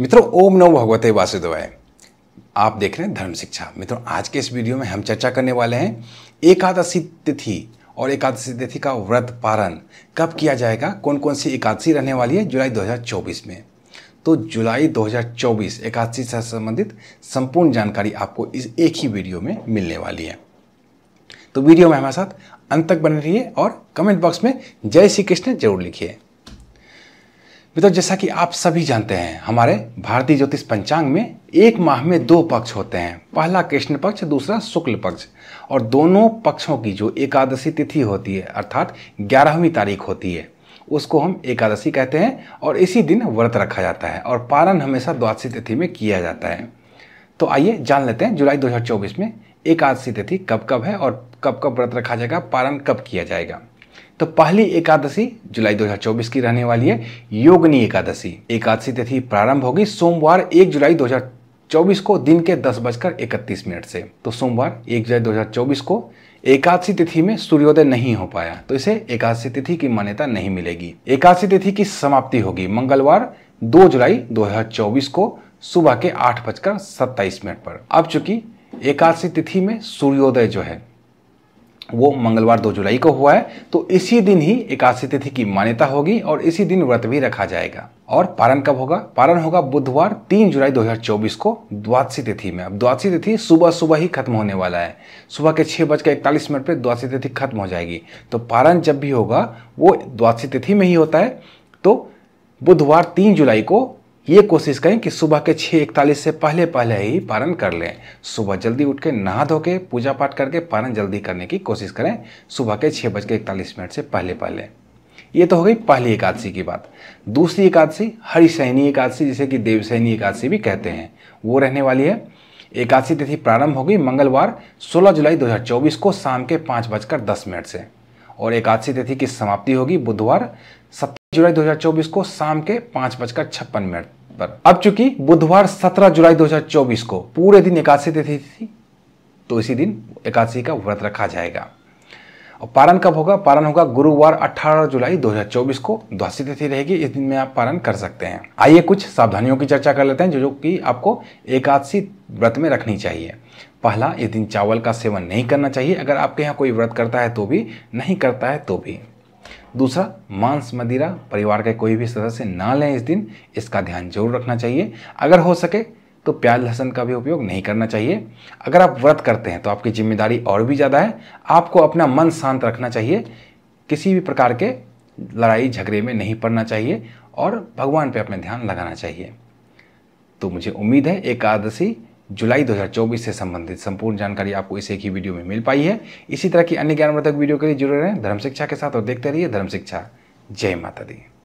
मित्रों ओम नमो भगवते वासुदेवाय आप देख रहे हैं धर्म शिक्षा मित्रों आज के इस वीडियो में हम चर्चा करने वाले हैं एकादशी तिथि और एकादशी तिथि का व्रत पारण कब किया जाएगा कौन कौन सी एकादशी रहने वाली है जुलाई 2024 में तो जुलाई 2024 एकादशी से संबंधित संपूर्ण जानकारी आपको इस एक ही वीडियो में मिलने वाली है तो वीडियो में हमारे साथ अंत तक बने रहिए और कमेंट बॉक्स में जय श्री कृष्ण जरूर लिखिए मित्रों जैसा कि आप सभी जानते हैं हमारे भारतीय ज्योतिष पंचांग में एक माह में दो पक्ष होते हैं पहला कृष्ण पक्ष दूसरा शुक्ल पक्ष और दोनों पक्षों की जो एकादशी तिथि होती है अर्थात ग्यारहवीं तारीख होती है उसको हम एकादशी कहते हैं और इसी दिन व्रत रखा जाता है और पारण हमेशा द्वादशी तिथि में किया जाता है तो आइए जान लेते हैं जुलाई 2024 में एकादशी तिथि कब कब है और कब कब व्रत रखा जाएगा पारण कब किया जाएगा तो पहली एकादशी जुलाई 2024 की रहने वाली है योगनी एकादशी एकादशी तिथि प्रारंभ होगी सोमवार 1 जुलाई 2024 को दिन के दस बजकर इकतीस मिनट से तो सोमवार 1 जुलाई 2024 को एकादशी तिथि में सूर्योदय नहीं हो पाया तो इसे एकादशी तिथि की मान्यता नहीं मिलेगी एकादशी तिथि की समाप्ति होगी मंगलवार दो जुलाई दो को सुबह के आठ बजकर सत्ताईस मिनट पर अब चूंकि एकादशी तिथि में सूर्योदय जो है वो मंगलवार 2 जुलाई को हुआ है तो इसी दिन ही एकादशी तिथि की मान्यता होगी और इसी दिन व्रत भी रखा जाएगा और पारण कब होगा पारण होगा बुधवार 3 जुलाई 2024 को द्वादशी तिथि में अब द्वादशी तिथि सुबह सुबह ही खत्म होने वाला है सुबह के छः बजकर इकतालीस मिनट पर द्वादशी तिथि खत्म हो जाएगी तो पारण जब भी होगा वो द्वादशी तिथि में ही होता है तो बुधवार तीन जुलाई को ये कोशिश करें कि सुबह के छः इकतालीस से पहले पहले ही पारण कर लें सुबह जल्दी उठ के नहा धो के पूजा पाठ करके पारण जल्दी करने की कोशिश करें सुबह के छः बज के इकतालीस मिनट से पहले पहले ये तो हो गई पहली एकादशी की बात दूसरी एकादशी हरिशयनी एकादशी जिसे कि देवशयनी एकादशी भी कहते हैं वो रहने वाली है एकादशी तिथि प्रारंभ होगी मंगलवार 16 जुलाई 2024 को शाम के पाँच बजकर दस मिनट से और एकादशी तिथि की समाप्ति होगी बुधवार सत्ताईस जुलाई 2024 को शाम के पाँच बजकर छप्पन मिनट पर अब चूंकि बुधवार 17 जुलाई 2024 को पूरे दिन एकादशी तिथि थी तो इसी दिन एकादशी का व्रत रखा जाएगा और पारण कब होगा पारण होगा गुरुवार 18 जुलाई 2024 को द्वासी तिथि रहेगी इस दिन में आप पारण कर सकते हैं आइए कुछ सावधानियों की चर्चा कर लेते हैं जो जो कि आपको एकादशी व्रत में रखनी चाहिए पहला इस दिन चावल का सेवन नहीं करना चाहिए अगर आपके यहाँ कोई व्रत करता है तो भी नहीं करता है तो भी दूसरा मांस मदिरा परिवार के कोई भी सदस्य ना लें इस दिन इसका ध्यान जरूर रखना चाहिए अगर हो सके तो प्याज लहसन का भी उपयोग नहीं करना चाहिए अगर आप व्रत करते हैं तो आपकी जिम्मेदारी और भी ज़्यादा है आपको अपना मन शांत रखना चाहिए किसी भी प्रकार के लड़ाई झगड़े में नहीं पड़ना चाहिए और भगवान पर अपना ध्यान लगाना चाहिए तो मुझे उम्मीद है एकादशी जुलाई 2024 से संबंधित संपूर्ण जानकारी आपको इस एक ही वीडियो में मिल पाई है इसी तरह की अन्य ज्ञानवर्धक वीडियो के लिए जुड़े रहें धर्म शिक्षा के साथ और देखते रहिए धर्म शिक्षा जय माता दी